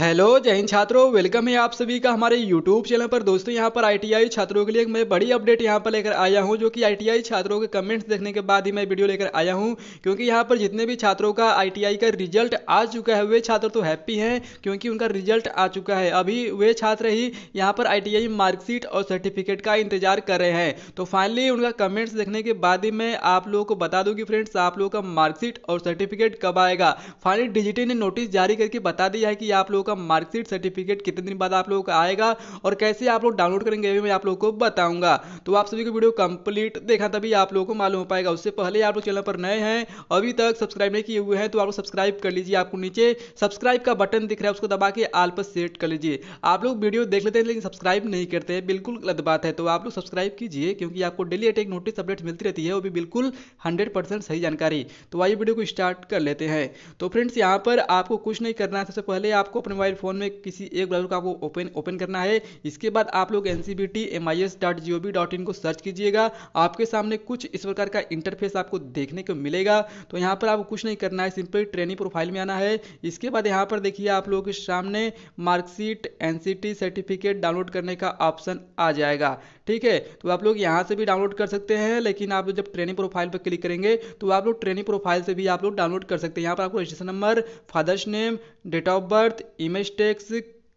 hello जय हिंद छात्रों welcome है आप सभी का हमारे यूट्यूब चैनल पर दोस्तों यहां पर आईटीआई छात्रों के लिए मैं बड़ी अपडेट यहां पर लेकर आया हूं जो कि आईटीआई छात्रों के कमेंट्स देखने के बाद ही मैं वीडियो लेकर आया हूं क्योंकि यहां पर जितने भी छात्रों का आईटीआई का रिजल्ट आ चुका है वे छात्र तो हैप्पी हैं क्योंकि उनका रिजल्ट आ चुका है अभी वे छात्र ही यहाँ पर आई मार्कशीट और सर्टिफिकेट का इंतजार कर रहे हैं तो फाइनली उनका कमेंट्स देखने के बाद ही मैं आप लोगों को बता दूँगी फ्रेंड्स आप लोगों का मार्कशीट और सर्टिफिकेट कब आएगा फाइनली डिजिटी ने नोटिस जारी करके बता दिया है कि आप लोग का मार्कशीट सर्टिफिकेट कितने दिन बाद आप लोगों का आएगा और कैसे आप लोग डाउनलोड करेंगे भी मैं आप लोगों को बताऊंगा तो आप सभी को वीडियो कंप्लीट देखा तभी आप लोगों को मालूम हो पाएगा उससे पहले आप लोग चैनल पर नए हैं अभी तक सब्सक्राइब नहीं किए हुए हैं तो आप लोग सब्सक्राइब कर लीजिए आपको नीचे सब्सक्राइब का बटन दिख रहा है उसको दबा के आल पर सेट कर लीजिए आप लोग वीडियो देख लेते हैं लेकिन सब्सक्राइब नहीं करते हैं बिल्कुल गलत बात है तो आप लोग सब्सक्राइब कीजिए क्योंकि आपको डेली अटैक नोटिस अपडेट मिलती रहती है वो भी बिल्कुल हंड्रेड परसेंट सही जानकारी तो आइए वीडियो को स्टार्ट कर लेते हैं तो फ्रेंड्स यहाँ पर आपको कुछ नहीं करना है सबसे पहले आपको अपने मोबाइल फ़ोन में किसी एक ब्राउज़र को आपको ओपन ओपन करना है इसके बाद आप लोग एन सी को सर्च कीजिएगा आपके सामने कुछ इस प्रकार का इंटरफेस आपको देखने को मिलेगा तो यहाँ पर आपको कुछ नहीं करना है सिंपल ट्रेनिंग प्रोफाइल में आना है इसके बाद यहाँ पर देखिए आप लोगों के सामने मार्कशीट एन सर्टिफिकेट डाउनलोड करने का ऑप्शन आ जाएगा ठीक है तो आप लोग यहाँ से भी डाउनलोड कर सकते हैं लेकिन आप जब ट्रेनिंग प्रोफाइल पर क्लिक करेंगे तो आप लोग ट्रेनिंग प्रोफाइल से भी आप लोग डाउनलोड कर सकते हैं यहाँ पर आपको registration number father's name date of birth ई इमेज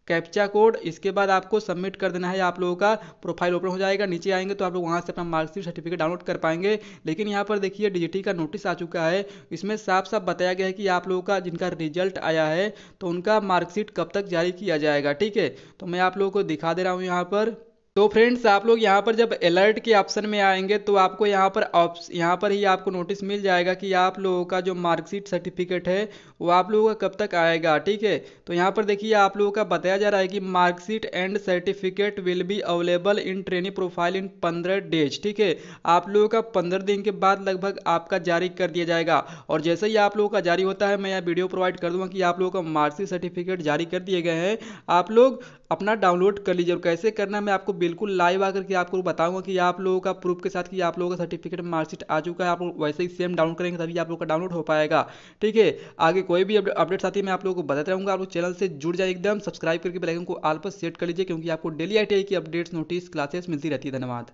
कैप्चा कोड इसके बाद आपको सबमिट कर देना है आप लोगों का प्रोफाइल ओपन हो जाएगा नीचे आएंगे तो आप लोग वहाँ से अपना मार्कशीट सर्टिफिकेट डाउनलोड कर पाएंगे लेकिन यहाँ पर देखिए डीजीटी का नोटिस आ चुका है इसमें साफ साफ बताया गया है कि आप लोगों का जिनका रिजल्ट आया है तो उनका मार्कशीट कब तक जारी किया जाएगा ठीक है तो मैं आप लोगों को दिखा दे रहा हूँ यहाँ पर तो फ्रेंड्स आप लोग यहाँ पर जब अलर्ट के ऑप्शन में आएंगे तो आपको यहाँ पर यहाँ पर ही आपको नोटिस मिल जाएगा कि आप लोगों का जो मार्कशीट सर्टिफिकेट है वो आप लोगों का कब तक आएगा ठीक है तो यहाँ पर देखिए आप लोगों का बताया जा रहा है कि marksheet and certificate will be available in training profile in पंद्रह डेज ठीक है आप लोगों का पंद्रह दिन के बाद लगभग आपका जारी कर दिया जाएगा और जैसे ही आप लोगों का जारी होता है मैं यहाँ वीडियो प्रोवाइड कर दूँगा कि आप लोगों का मार्कशीट सर्टिफिकेट जारी कर दिए गए हैं आप लोग अपना डाउनलोड कर लीजिए और कैसे करना मैं आपको बिल्कुल लाइव आकर के आपको बताऊंगा कि आप लोगों का प्रूफ के साथ कि आप लोगों का सर्टिफिकेट मार्कशीट आ चुका है आप लोग वैसे ही सेम डाउनलोड करेंगे तभी आप लोग का डाउनलोड हो पाएगा ठीक है आगे कोई भी अपडेट साथ ही मैं आप लोगों को बताते रहूँगा आप लोग चैनल से जुड़ जाए एकदम सब्सक्राइब करके बेलाइकन को आल पर सेट कर लीजिए क्योंकि आपको डेली आई की अपडेट्स नोटिस क्लासेस मिलती रहती है धन्यवाद